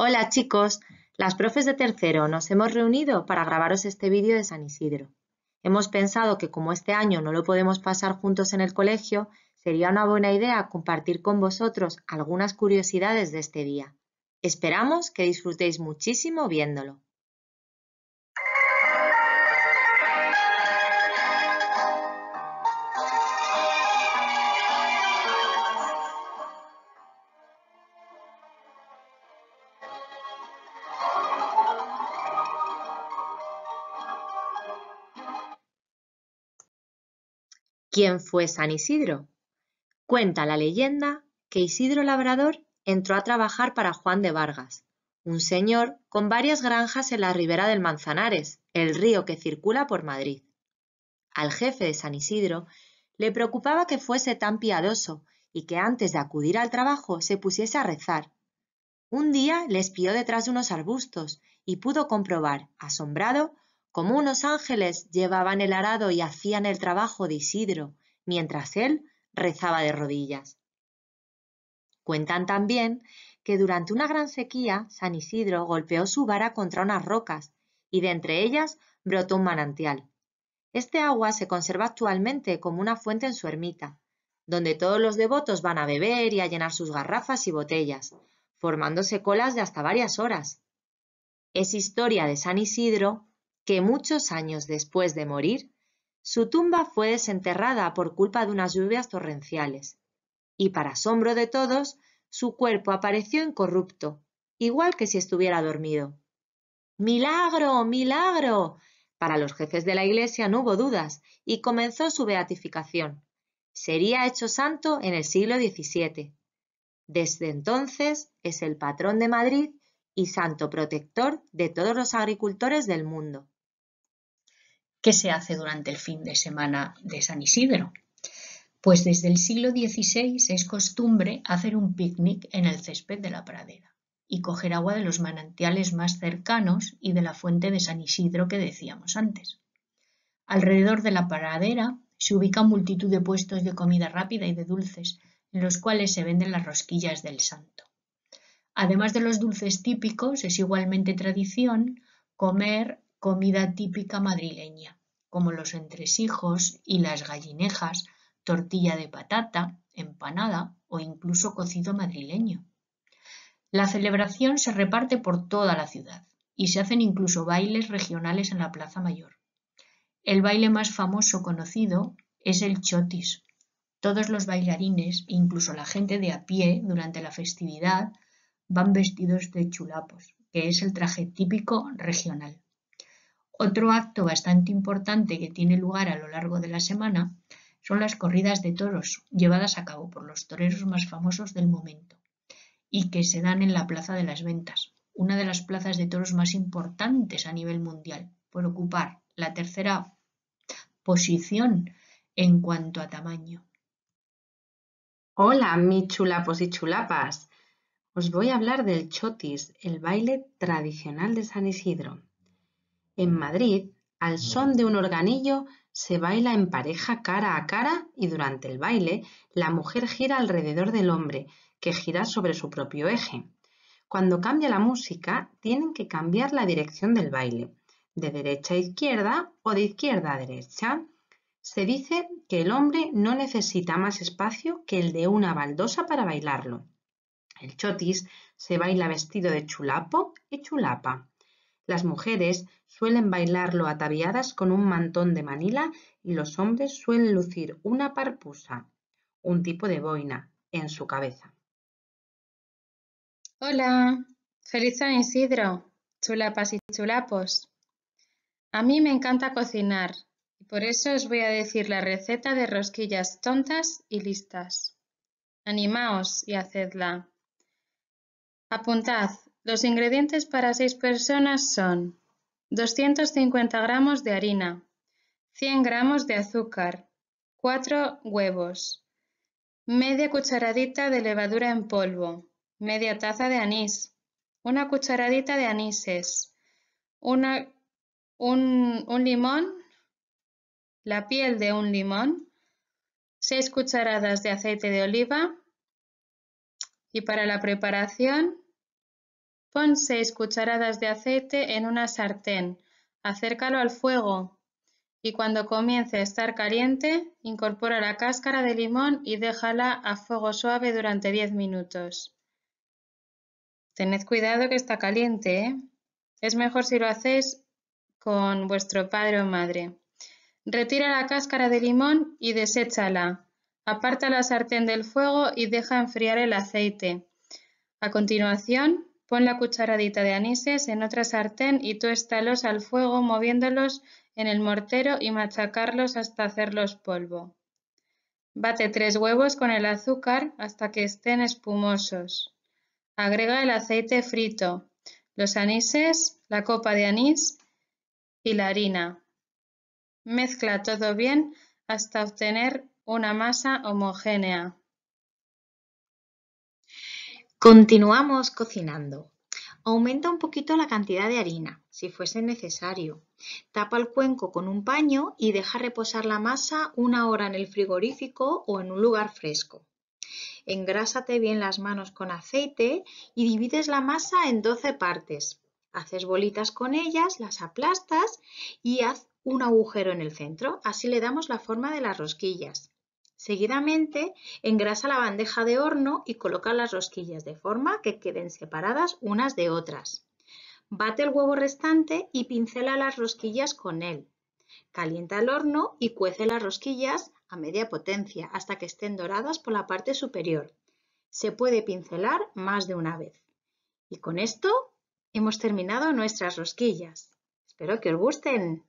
Hola chicos, las profes de tercero nos hemos reunido para grabaros este vídeo de San Isidro. Hemos pensado que como este año no lo podemos pasar juntos en el colegio, sería una buena idea compartir con vosotros algunas curiosidades de este día. Esperamos que disfrutéis muchísimo viéndolo. ¿Quién fue San Isidro? Cuenta la leyenda que Isidro Labrador entró a trabajar para Juan de Vargas, un señor con varias granjas en la ribera del Manzanares, el río que circula por Madrid. Al jefe de San Isidro le preocupaba que fuese tan piadoso y que antes de acudir al trabajo se pusiese a rezar. Un día le espió detrás de unos arbustos y pudo comprobar, asombrado, como unos ángeles llevaban el arado y hacían el trabajo de Isidro, mientras él rezaba de rodillas. Cuentan también que durante una gran sequía San Isidro golpeó su vara contra unas rocas y de entre ellas brotó un manantial. Este agua se conserva actualmente como una fuente en su ermita, donde todos los devotos van a beber y a llenar sus garrafas y botellas, formándose colas de hasta varias horas. Es historia de San Isidro que muchos años después de morir, su tumba fue desenterrada por culpa de unas lluvias torrenciales, y para asombro de todos, su cuerpo apareció incorrupto, igual que si estuviera dormido. ¡Milagro! ¡Milagro! Para los jefes de la Iglesia no hubo dudas y comenzó su beatificación. Sería hecho santo en el siglo XVII. Desde entonces es el patrón de Madrid y santo protector de todos los agricultores del mundo. ¿Qué se hace durante el fin de semana de San Isidro? Pues desde el siglo XVI es costumbre hacer un picnic en el césped de la pradera y coger agua de los manantiales más cercanos y de la fuente de San Isidro que decíamos antes. Alrededor de la pradera se ubican multitud de puestos de comida rápida y de dulces, en los cuales se venden las rosquillas del santo. Además de los dulces típicos, es igualmente tradición comer comida típica madrileña, como los entresijos y las gallinejas, tortilla de patata, empanada o incluso cocido madrileño. La celebración se reparte por toda la ciudad y se hacen incluso bailes regionales en la Plaza Mayor. El baile más famoso conocido es el chotis. Todos los bailarines, incluso la gente de a pie durante la festividad, van vestidos de chulapos, que es el traje típico regional. Otro acto bastante importante que tiene lugar a lo largo de la semana son las corridas de toros llevadas a cabo por los toreros más famosos del momento y que se dan en la Plaza de las Ventas, una de las plazas de toros más importantes a nivel mundial, por ocupar la tercera posición en cuanto a tamaño. Hola, mi chulapos y chulapas. Os voy a hablar del chotis, el baile tradicional de San Isidro. En Madrid, al son de un organillo, se baila en pareja cara a cara y durante el baile la mujer gira alrededor del hombre, que gira sobre su propio eje. Cuando cambia la música, tienen que cambiar la dirección del baile, de derecha a izquierda o de izquierda a derecha. Se dice que el hombre no necesita más espacio que el de una baldosa para bailarlo. El chotis se baila vestido de chulapo y chulapa. Las mujeres suelen bailarlo ataviadas con un mantón de Manila y los hombres suelen lucir una parpusa, un tipo de boina, en su cabeza. Hola, feliz San Isidro, chulapas y chulapos. A mí me encanta cocinar y por eso os voy a decir la receta de rosquillas tontas y listas. Animaos y hacedla. Apuntad los ingredientes para seis personas son 250 gramos de harina, 100 gramos de azúcar, 4 huevos, media cucharadita de levadura en polvo, media taza de anís, una cucharadita de anises, un, un limón, la piel de un limón, 6 cucharadas de aceite de oliva y para la preparación Pon 6 cucharadas de aceite en una sartén, acércalo al fuego y cuando comience a estar caliente, incorpora la cáscara de limón y déjala a fuego suave durante 10 minutos. Tened cuidado que está caliente, ¿eh? Es mejor si lo hacéis con vuestro padre o madre. Retira la cáscara de limón y deséchala. Aparta la sartén del fuego y deja enfriar el aceite. A continuación, Pon la cucharadita de anises en otra sartén y tuéstalos al fuego moviéndolos en el mortero y machacarlos hasta hacerlos polvo. Bate tres huevos con el azúcar hasta que estén espumosos. Agrega el aceite frito, los anises, la copa de anís y la harina. Mezcla todo bien hasta obtener una masa homogénea. Continuamos cocinando. Aumenta un poquito la cantidad de harina, si fuese necesario. Tapa el cuenco con un paño y deja reposar la masa una hora en el frigorífico o en un lugar fresco. Engrásate bien las manos con aceite y divides la masa en 12 partes. Haces bolitas con ellas, las aplastas y haz un agujero en el centro. Así le damos la forma de las rosquillas. Seguidamente, engrasa la bandeja de horno y coloca las rosquillas de forma que queden separadas unas de otras. Bate el huevo restante y pincela las rosquillas con él. Calienta el horno y cuece las rosquillas a media potencia hasta que estén doradas por la parte superior. Se puede pincelar más de una vez. Y con esto hemos terminado nuestras rosquillas. Espero que os gusten.